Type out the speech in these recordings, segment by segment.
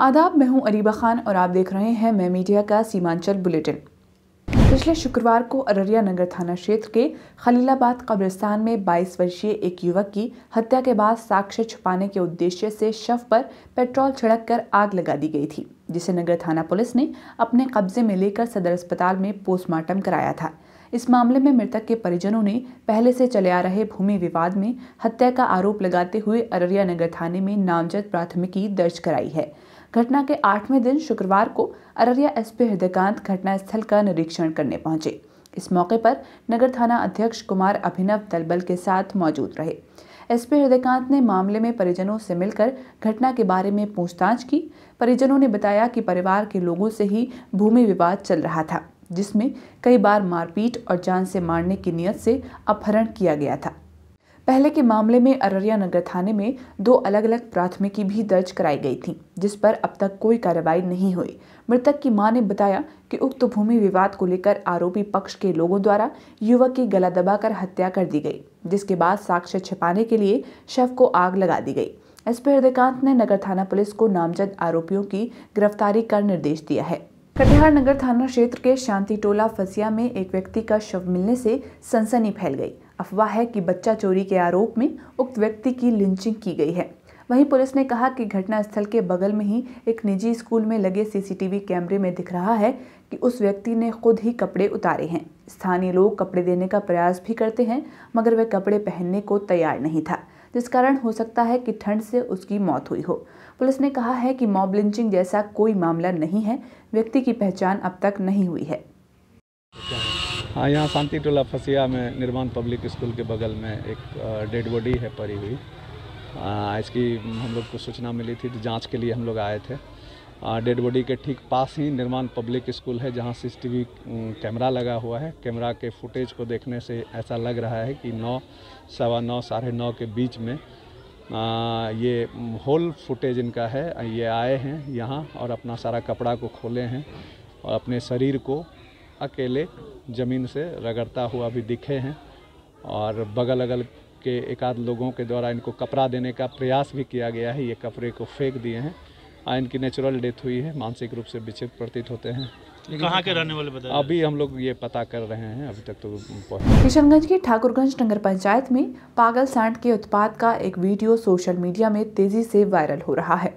आदाब मैं हूं अरीबा खान और आप देख रहे हैं मैं मीडिया का सीमांचल बुलेटिन पिछले शुक्रवार को अररिया नगर थाना क्षेत्र के खलीलाबाद कब्रिस्तान में 22 वर्षीय एक युवक की हत्या के बाद साक्ष्य छुपाने के उद्देश्य से शव पर पेट्रोल छिड़क कर आग लगा दी गई थी जिसे नगर थाना पुलिस ने अपने कब्जे में लेकर सदर अस्पताल में पोस्टमार्टम कराया था इस मामले में मृतक के परिजनों ने पहले से चले आ रहे भूमि विवाद में हत्या का आरोप लगाते हुए अररिया नगर थाने में नामजद प्राथमिकी दर्ज कराई है घटना के आठवें दिन शुक्रवार को अररिया एसपी हृदयकांत घटनास्थल का निरीक्षण करने पहुंचे इस मौके पर नगर थाना अध्यक्ष कुमार अभिनव दलबल के साथ मौजूद रहे एसपी हृदयकांत ने मामले में परिजनों से मिलकर घटना के बारे में पूछताछ की परिजनों ने बताया कि परिवार के लोगों से ही भूमि विवाद चल रहा था जिसमें कई बार मारपीट और जान से मारने की नीयत से अपहरण किया गया था पहले के मामले में अररिया नगर थाने में दो अलग अलग प्राथमिकी भी दर्ज कराई गई थी जिस पर अब तक कोई कार्रवाई नहीं हुई मृतक की मां ने बताया कि उक्त भूमि विवाद को लेकर आरोपी पक्ष के लोगों द्वारा युवक की गला दबाकर हत्या कर दी गई जिसके बाद साक्ष्य छिपाने के लिए शव को आग लगा दी गई एसपी हृदयकांत ने नगर थाना पुलिस को नामजद आरोपियों की गिरफ्तारी कर निर्देश दिया है कटिहार नगर थाना क्षेत्र के शांति टोला फसिया में एक व्यक्ति का शव मिलने से सनसनी फैल गई अफवाह है कि बच्चा चोरी के आरोप में उक्त व्यक्ति की लिंचिंग की गई है वहीं पुलिस ने कहा कि घटनास्थल के बगल में ही एक निजी स्कूल में लगे सीसीटीवी कैमरे में दिख रहा है कि उस व्यक्ति ने खुद ही कपड़े उतारे हैं स्थानीय लोग कपड़े देने का प्रयास भी करते हैं मगर वह कपड़े पहनने को तैयार नहीं था जिस कारण हो सकता है कि ठंड से उसकी मौत हुई हो पुलिस ने कहा है कि मॉब लिंचिंग जैसा कोई मामला नहीं है व्यक्ति की पहचान अब तक नहीं हुई है हाँ यहाँ शांति टोला फसिया में निर्माण पब्लिक स्कूल के बगल में एक डेड बॉडी है पड़ी हुई आ, इसकी हम लोग को सूचना मिली थी तो जांच के लिए हम लोग आए थे डेड बॉडी के ठीक पास ही निर्माण पब्लिक स्कूल है जहाँ सीसीटीवी कैमरा लगा हुआ है कैमरा के फुटेज को देखने से ऐसा लग रहा है कि नौ सवा नौ साढ़े नौ के बीच में आ, ये होल फुटेज इनका है ये आए हैं यहाँ और अपना सारा कपड़ा को खोले हैं और अपने शरीर को अकेले ज़मीन से रगड़ता हुआ भी दिखे हैं और बगल अगल के एक आध लोगों के द्वारा इनको कपड़ा देने का प्रयास भी किया गया है ये कपड़े को फेंक दिए हैं इनकी नेचुरल डेथ हुई है मानसिक रूप से विचित प्रतीत होते हैं कहाँ के रहने वाले बता अभी हम लोग ये पता कर रहे हैं अभी तक तो किशनगंज की ठाकुरगंज नगर पंचायत में पागल सांड के उत्पाद का एक वीडियो सोशल मीडिया में तेजी से वायरल हो रहा है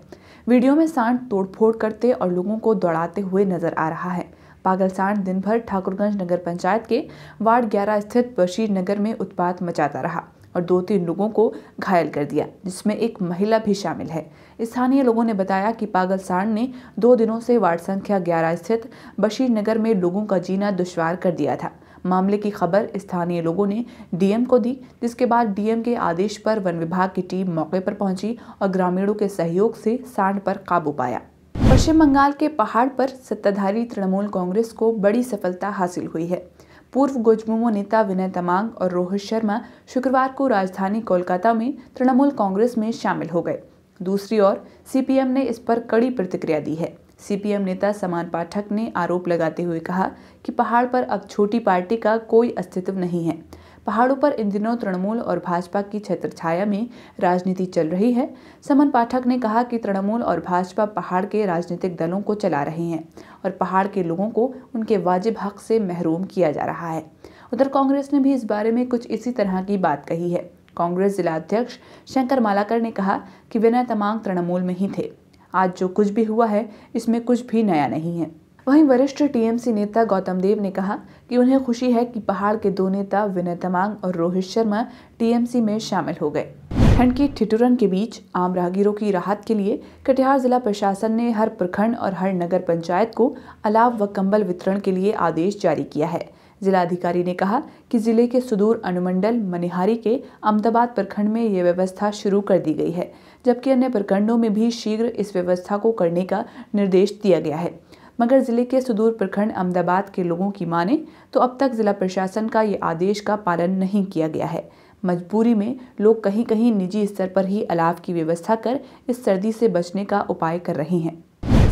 वीडियो में सांड तोड़फोड़ करते और लोगों को दौड़ाते हुए नजर आ रहा है पागलसाण दिन भर ठाकुरगंज नगर पंचायत के वार्ड ग्यारह स्थित बशीर नगर में उत्पात मचाता रहा और दो तीन लोगों को घायल कर दिया जिसमें एक महिला भी शामिल है स्थानीय लोगों ने बताया कि पागल सांड ने दो दिनों से वार्ड संख्या ग्यारह स्थित बशीर नगर में लोगों का जीना दुश्वार कर दिया था मामले की खबर स्थानीय लोगों ने डीएम को दी जिसके बाद डीएम के आदेश पर वन विभाग की टीम मौके पर पहुंची और ग्रामीणों के सहयोग से सांड पर काबू पाया पश्चिम बंगाल के पहाड़ पर सत्ताधारी तृणमूल कांग्रेस को बड़ी सफलता हासिल हुई है पूर्व गुजमुमो नेता विनय तमांग और रोहित शर्मा शुक्रवार को राजधानी कोलकाता में तृणमूल कांग्रेस में शामिल हो गए दूसरी ओर सीपीएम ने इस पर कड़ी प्रतिक्रिया दी है सीपीएम नेता समान पाठक ने आरोप लगाते हुए कहा कि पहाड़ पर अब छोटी पार्टी का कोई अस्तित्व नहीं है पहाड़ों पर इन दिनों तृणमूल और भाजपा की छत्र छाया में राजनीति चल रही है समन पाठक ने कहा कि तृणमूल और भाजपा पहाड़ के राजनीतिक दलों को चला रहे हैं और पहाड़ के लोगों को उनके वाजिब हक से महरूम किया जा रहा है उधर कांग्रेस ने भी इस बारे में कुछ इसी तरह की बात कही है कांग्रेस जिलाध्यक्ष शंकर मालाकर ने कहा कि विनय तमांग तृणमूल में ही थे आज जो कुछ भी हुआ है इसमें कुछ भी नया नहीं है वहीं वरिष्ठ टीएमसी नेता गौतम देव ने कहा कि उन्हें खुशी है कि पहाड़ के दो नेता विनय तमांग और रोहित शर्मा टीएमसी में शामिल हो गए ठंड की ठिठुरन के बीच आम राहगीरों की राहत के लिए कटिहार जिला प्रशासन ने हर प्रखंड और हर नगर पंचायत को अलाव व कंबल वितरण के लिए आदेश जारी किया है जिला अधिकारी ने कहा कि जिले के सुदूर अनुमंडल मनिहारी के अहमदाबाद प्रखंड में ये व्यवस्था शुरू कर दी गई है जबकि अन्य प्रखंडों में भी शीघ्र इस व्यवस्था को करने का निर्देश दिया गया है मगर ज़िले के सुदूर प्रखंड अहमदाबाद के लोगों की माने तो अब तक ज़िला प्रशासन का ये आदेश का पालन नहीं किया गया है मजबूरी में लोग कहीं कहीं निजी स्तर पर ही अलाव की व्यवस्था कर इस सर्दी से बचने का उपाय कर रहे हैं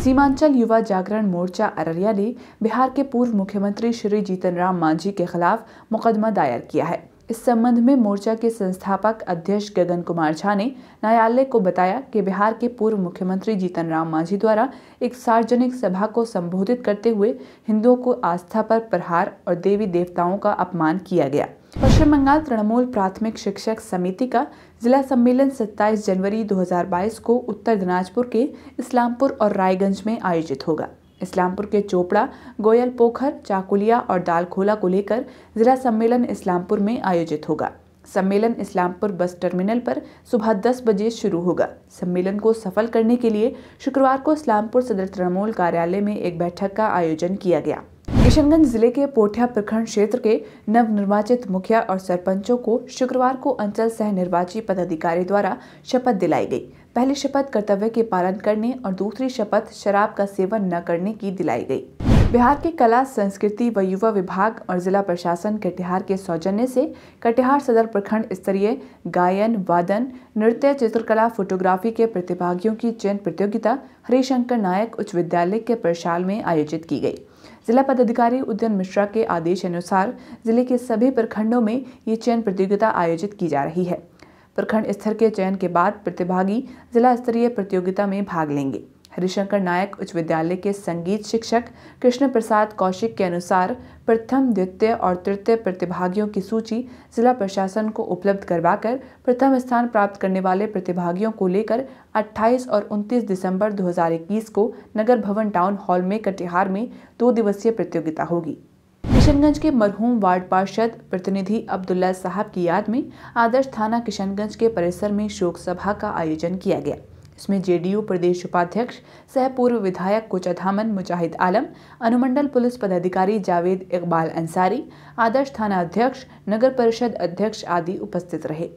सीमांचल युवा जागरण मोर्चा अररिया ने बिहार के पूर्व मुख्यमंत्री श्री जीतन राम मांझी के खिलाफ मुकदमा दायर किया है इस संबंध में मोर्चा के संस्थापक अध्यक्ष गगन कुमार झा ने न्यायालय को बताया कि बिहार के पूर्व मुख्यमंत्री जीतन राम मांझी द्वारा एक सार्वजनिक सभा को संबोधित करते हुए हिंदुओं को आस्था पर प्रहार और देवी देवताओं का अपमान किया गया पश्चिम बंगाल तृणमूल प्राथमिक शिक्षक समिति का जिला सम्मेलन 27 जनवरी 2022 को उत्तर दिनाजपुर के इस्लामपुर और रायगंज में आयोजित होगा इस्लामपुर के चोपड़ा गोयल पोखर चाकुलिया और दालखोला को लेकर जिला सम्मेलन इस्लामपुर में आयोजित होगा सम्मेलन इस्लामपुर बस टर्मिनल पर सुबह 10 बजे शुरू होगा सम्मेलन को सफल करने के लिए शुक्रवार को इस्लामपुर सदर तृणमूल कार्यालय में एक बैठक का आयोजन किया गया किशनगंज जिले के पोठिया प्रखंड क्षेत्र के नव निर्वाचित मुखिया और सरपंचों को शुक्रवार को अंचल सह निर्वाची पदाधिकारी द्वारा शपथ दिलाई गई पहली शपथ कर्तव्य के पालन करने और दूसरी शपथ शराब का सेवन न करने की दिलाई गई बिहार के कला संस्कृति व युवा विभाग और जिला प्रशासन कटिहार के सौजन्य से कटिहार सदर प्रखंड स्तरीय गायन वादन नृत्य चित्रकला फोटोग्राफी के प्रतिभागियों की चयन प्रतियोगिता हरिशंकर नायक उच्च विद्यालय के प्रशाल में आयोजित की गई जिला पदाधिकारी उदयन मिश्रा के आदेश अनुसार जिले के सभी प्रखंडों में ये चयन प्रतियोगिता आयोजित की जा रही है प्रखंड स्तर के चयन के बाद प्रतिभागी जिला स्तरीय प्रतियोगिता में भाग लेंगे हरिशंकर नायक उच्च विद्यालय के संगीत शिक्षक कृष्ण प्रसाद कौशिक के अनुसार प्रथम द्वितीय और तृतीय प्रतिभागियों की सूची जिला प्रशासन को उपलब्ध करवाकर प्रथम स्थान प्राप्त करने वाले प्रतिभागियों को लेकर 28 और 29 दिसंबर 2021 को नगर भवन टाउन हॉल में कटिहार में दो दिवसीय प्रतियोगिता होगी किशनगंज के मरहूम वार्ड पार्षद प्रतिनिधि अब्दुल्ला साहब की याद में आदर्श थाना किशनगंज के परिसर में शोक सभा का आयोजन किया गया इसमें जेडीयू प्रदेश उपाध्यक्ष सह पूर्व विधायक कोचाधामन मुजाहिद आलम अनुमंडल पुलिस पदाधिकारी जावेद इकबाल अंसारी आदर्श थाना अध्यक्ष नगर परिषद अध्यक्ष आदि उपस्थित रहे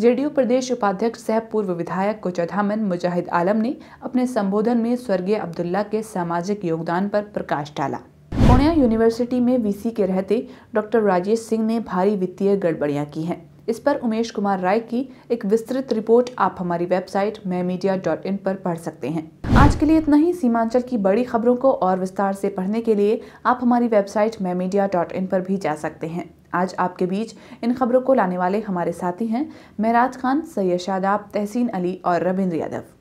जेडीयू प्रदेश उपाध्यक्ष सह पूर्व विधायक कोचाधामन मुजाहिद आलम ने अपने संबोधन में स्वर्गीय अब्दुल्ला के सामाजिक योगदान पर प्रकाश डाला पूर्णिया यूनिवर्सिटी में वीसी के रहते डॉक्टर राजेश सिंह ने भारी वित्तीय गड़बड़ियां की हैं इस पर उमेश कुमार राय की एक विस्तृत रिपोर्ट आप हमारी वेबसाइट मैं मीडिया डॉट इन पर पढ़ सकते हैं आज के लिए इतना ही सीमांचल की बड़ी खबरों को और विस्तार से पढ़ने के लिए आप हमारी वेबसाइट मैं मीडिया डॉट इन पर भी जा सकते हैं आज आपके बीच इन खबरों को लाने वाले हमारे साथी हैं महराज खान सैयद शादाब तहसीन अली और रविंद्र यादव